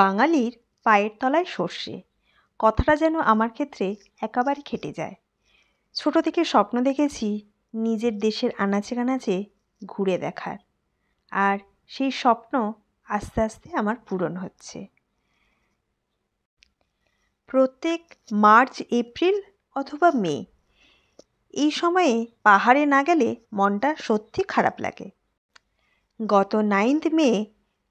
বাঙালির পায়ের তলায় সর্ষে কথাটা যেন আমার ক্ষেত্রে একেবারে খেটে যায় ছোটো থেকে স্বপ্ন দেখেছি নিজের দেশের আনাচে কানাচে ঘুরে দেখার আর সেই স্বপ্ন আস্তে আস্তে আমার পূরণ হচ্ছে প্রত্যেক মার্চ এপ্রিল অথবা মে এই সময়ে পাহাড়ে না গেলে মনটা সত্যি খারাপ লাগে গত নাইন্থ মে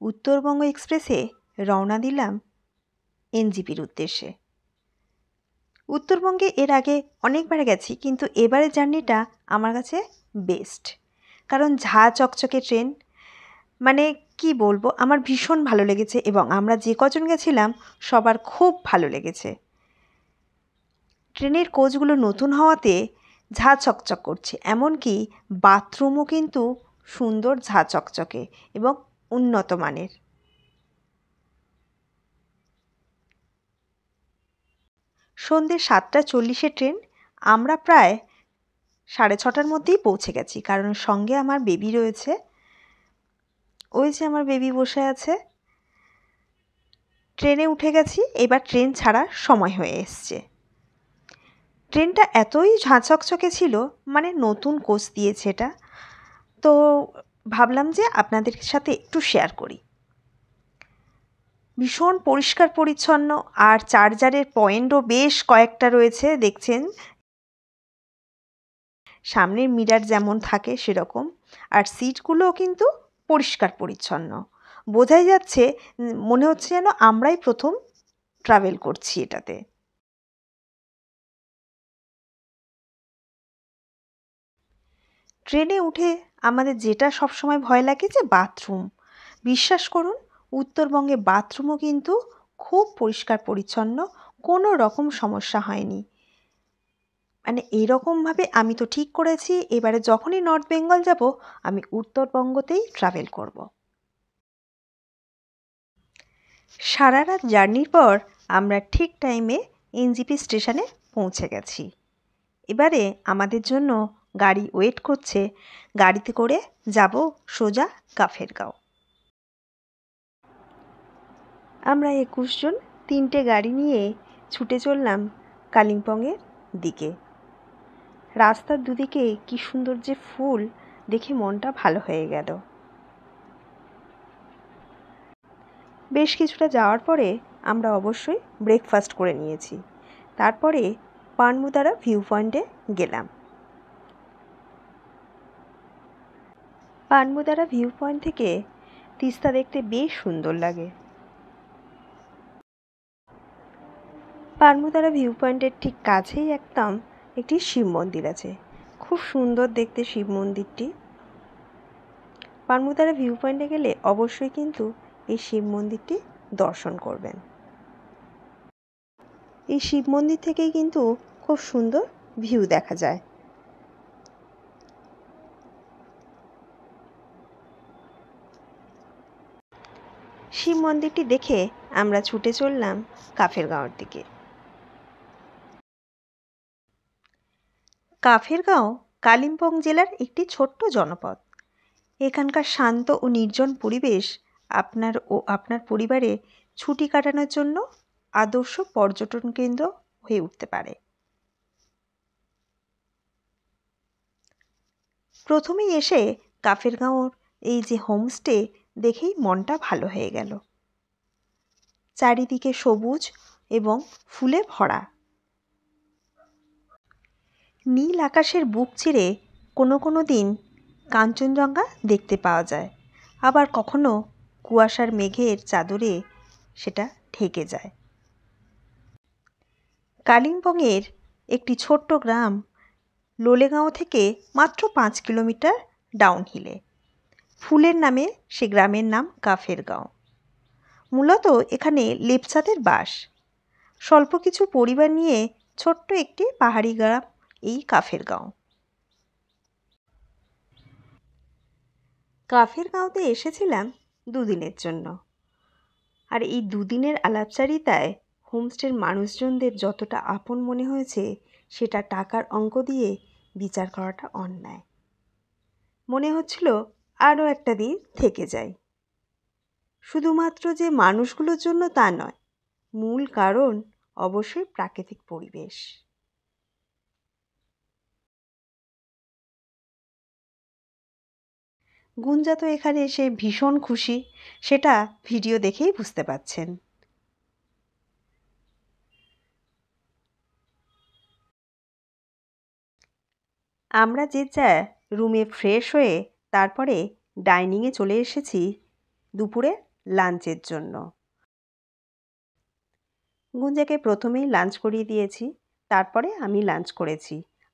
উত্তরবঙ্গ এক্সপ্রেসে রওনা দিলাম এনজিপির উদ্দেশ্যে উত্তরবঙ্গে এর আগে অনেকবার গেছি কিন্তু এবারের জার্নিটা আমার কাছে বেস্ট কারণ ঝা চকচকে ট্রেন মানে কি বলবো আমার ভীষণ ভালো লেগেছে এবং আমরা যে কজন গেছিলাম সবার খুব ভালো লেগেছে ট্রেনের কোচগুলো নতুন হওয়াতে ঝা চকচক করছে এমনকি বাথরুমও কিন্তু সুন্দর ঝা চকচকে এবং উন্নত মানের সন্ধ্যে সাতটা চল্লিশে ট্রেন আমরা প্রায় সাড়ে ছটার মধ্যেই পৌঁছে গেছি কারণ সঙ্গে আমার বেবি রয়েছে ওই যে আমার বেবি বসে আছে ট্রেনে উঠে গেছি এবার ট্রেন ছাড়ার সময় হয়ে এসছে ট্রেনটা এতই ঝাঁচকচকে ছিল মানে নতুন কোচ দিয়েছে এটা তো ভাবলাম যে আপনাদের সাথে একটু শেয়ার করি ভীষণ পরিষ্কার পরিচ্ছন্ন আর চার্জারের পয়েন্টও বেশ কয়েকটা রয়েছে দেখছেন সামনের মিরার যেমন থাকে সেরকম আর সিটগুলোও কিন্তু পরিষ্কার পরিচ্ছন্ন বোঝাই যাচ্ছে মনে হচ্ছে যেন আমরাই প্রথম ট্রাভেল করছি এটাতে ট্রেনে উঠে আমাদের যেটা সবসময় ভয় লাগে যে বাথরুম বিশ্বাস করুন উত্তরবঙ্গে বাথরুমও কিন্তু খুব পরিষ্কার পরিচ্ছন্ন কোনো রকম সমস্যা হয়নি মানে এরকমভাবে আমি তো ঠিক করেছি এবারে যখনই নর্থ বেঙ্গল যাব আমি উত্তরবঙ্গতেই ট্রাভেল করব। সারা রাত জার্নির পর আমরা ঠিক টাইমে এনজিপি স্টেশনে পৌঁছে গেছি এবারে আমাদের জন্য গাড়ি ওয়েট করছে গাড়িতে করে যাব সোজা কাফেরগাঁও আমরা একুশ জন তিনটে গাড়ি নিয়ে ছুটে চললাম কালিম্পংয়ের দিকে রাস্তার দুদিকে কী সুন্দর যে ফুল দেখে মনটা ভালো হয়ে গেল বেশ কিছুটা যাওয়ার পরে আমরা অবশ্যই ব্রেকফাস্ট করে নিয়েছি তারপরে পানমুদারা ভিউ পয়েন্টে গেলাম পানমুদারা ভিউ পয়েন্ট থেকে তিস্তা দেখতে বেশ সুন্দর লাগে পারমুদারা ভিউ পয়েন্টের ঠিক কাছেই একদম একটি শিব মন্দির আছে খুব সুন্দর দেখতে শিব মন্দিরটি পারমুদারা ভিউ পয়েন্টে গেলে অবশ্যই কিন্তু এই শিব মন্দিরটি দর্শন করবেন এই শিব মন্দির থেকেই কিন্তু খুব সুন্দর ভিউ দেখা যায় শিব মন্দিরটি দেখে আমরা ছুটে চললাম কাফের গাঁওয়ের দিকে কাফেরগাঁও কালিম্পং জেলার একটি ছোট্ট জনপদ এখানকার শান্ত ও নির্জন পরিবেশ আপনার ও আপনার পরিবারে ছুটি কাটানোর জন্য আদর্শ পর্যটন কেন্দ্র হয়ে উঠতে পারে প্রথমেই এসে কাফেরগাঁওর এই যে হোমস্টে দেখেই মনটা ভালো হয়ে গেল চারিদিকে সবুজ এবং ফুলে ভরা নীল আকাশের বুক চিরে কোনো কোনো দিন কাঞ্চনজঙ্ঘা দেখতে পাওয়া যায় আবার কখনো কুয়াশার মেঘের চাদরে সেটা ঢেকে যায় কালিম্পংয়ের একটি ছোট্ট গ্রাম লোলেগাঁও থেকে মাত্র পাঁচ কিলোমিটার ডাউনহিলে ফুলের নামে সে গ্রামের নাম গাঁও মূলত এখানে লেপচাদের বাস স্বল্প কিছু পরিবার নিয়ে ছোট্ট একটি পাহাড়ি গ্রাম এই কাফেরগাঁও কাফেরগাঁওতে এসেছিলাম দুদিনের জন্য আর এই দুদিনের আলাপচারিতায় হোমস্টের মানুষজনদের যতটা আপন মনে হয়েছে সেটা টাকার অঙ্ক দিয়ে বিচার করাটা অন্যায় মনে হচ্ছিল আরও একটা দিন থেকে যাই শুধুমাত্র যে মানুষগুলোর জন্য তা নয় মূল কারণ অবশ্যই প্রাকৃতিক পরিবেশ গুঞ্জা তো এখানে এসে ভীষণ খুশি সেটা ভিডিও দেখেই বুঝতে পাচ্ছেন আমরা যে যা রুমে ফ্রেশ হয়ে তারপরে ডাইনিংয়ে চলে এসেছি দুপুরে লাঞ্চের জন্য গুঞ্জাকে প্রথমেই লাঞ্চ করিয়ে দিয়েছি তারপরে আমি লাঞ্চ করেছি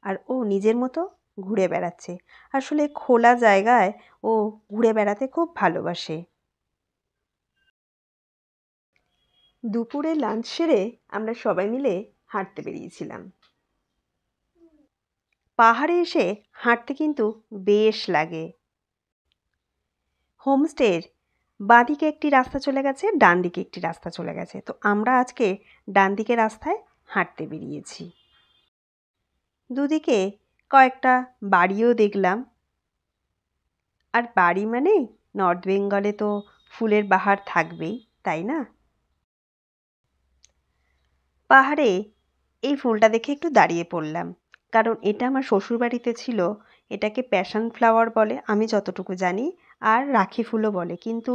আর ও নিজের মতো ঘুরে বেড়াচ্ছে আসলে খোলা জায়গায় ও ঘুরে বেড়াতে খুব ভালোবাসে দুপুরে লাঞ্চ সেরে আমরা সবাই মিলে হাঁটতে বেরিয়েছিলাম পাহাড়ে এসে হাঁটতে কিন্তু বেশ লাগে হোমস্টের বাঁদিকে একটি রাস্তা চলে গেছে ডান দিকে একটি রাস্তা চলে গেছে তো আমরা আজকে ডান দিকে রাস্তায় হাঁটতে বেরিয়েছি দুদিকে কয়েকটা বাড়িও দেখলাম আর বাড়ি মানে নর্থ বেঙ্গলে তো ফুলের বাহার থাকবেই তাই না পাহাড়ে এই ফুলটা দেখে একটু দাঁড়িয়ে পড়লাম কারণ এটা আমার শ্বশুরবাড়িতে ছিল এটাকে প্যাশন ফ্লাওয়ার বলে আমি যতটুকু জানি আর রাখি ফুলও বলে কিন্তু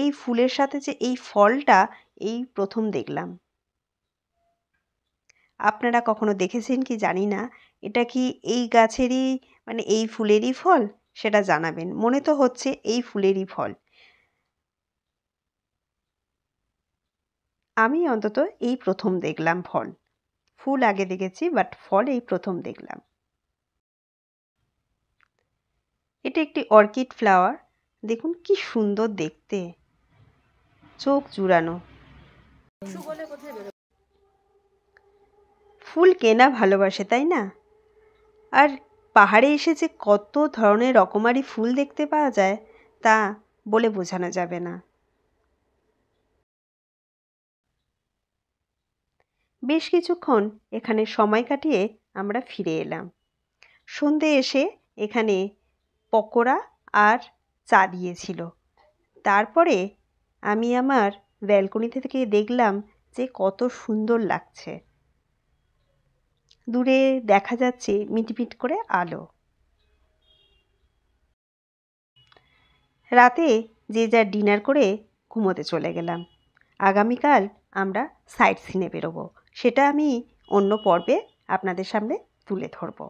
এই ফুলের সাথে যে এই ফলটা এই প্রথম দেখলাম আপনারা কখনো দেখেছেন কি জানি না এটা কি এই গাছেরই মানে এই ফুলেরই ফল সেটা জানাবেন মনে তো হচ্ছে এই ফুলেরই ফল আমি অন্তত এই প্রথম দেখলাম ফল ফুল আগে দেখেছি বাট ফল এই প্রথম দেখলাম এটা একটি অর্কিড ফ্লাওয়ার দেখুন কি সুন্দর দেখতে চোখ জুড়ানো ফুল কেনা ভালোবাসে তাই না আর পাহাড়ে এসে যে কত ধরনের রকমারি ফুল দেখতে পাওয়া যায় তা বলে বোঝানো যাবে না বেশ কিছুক্ষণ এখানে সময় কাটিয়ে আমরা ফিরে এলাম সন্ধে এসে এখানে পকোড়া আর চা দিয়েছিল তারপরে আমি আমার ব্যালকনিতে থেকে দেখলাম যে কত সুন্দর লাগছে দূরে দেখা যাচ্ছে মিটমিট করে আলো রাতে যে যার ডিনার করে ঘুমোতে চলে গেলাম আগামীকাল আমরা সাইট সিনে বেরোবো সেটা আমি অন্য পর্বে আপনাদের সামনে তুলে ধরবো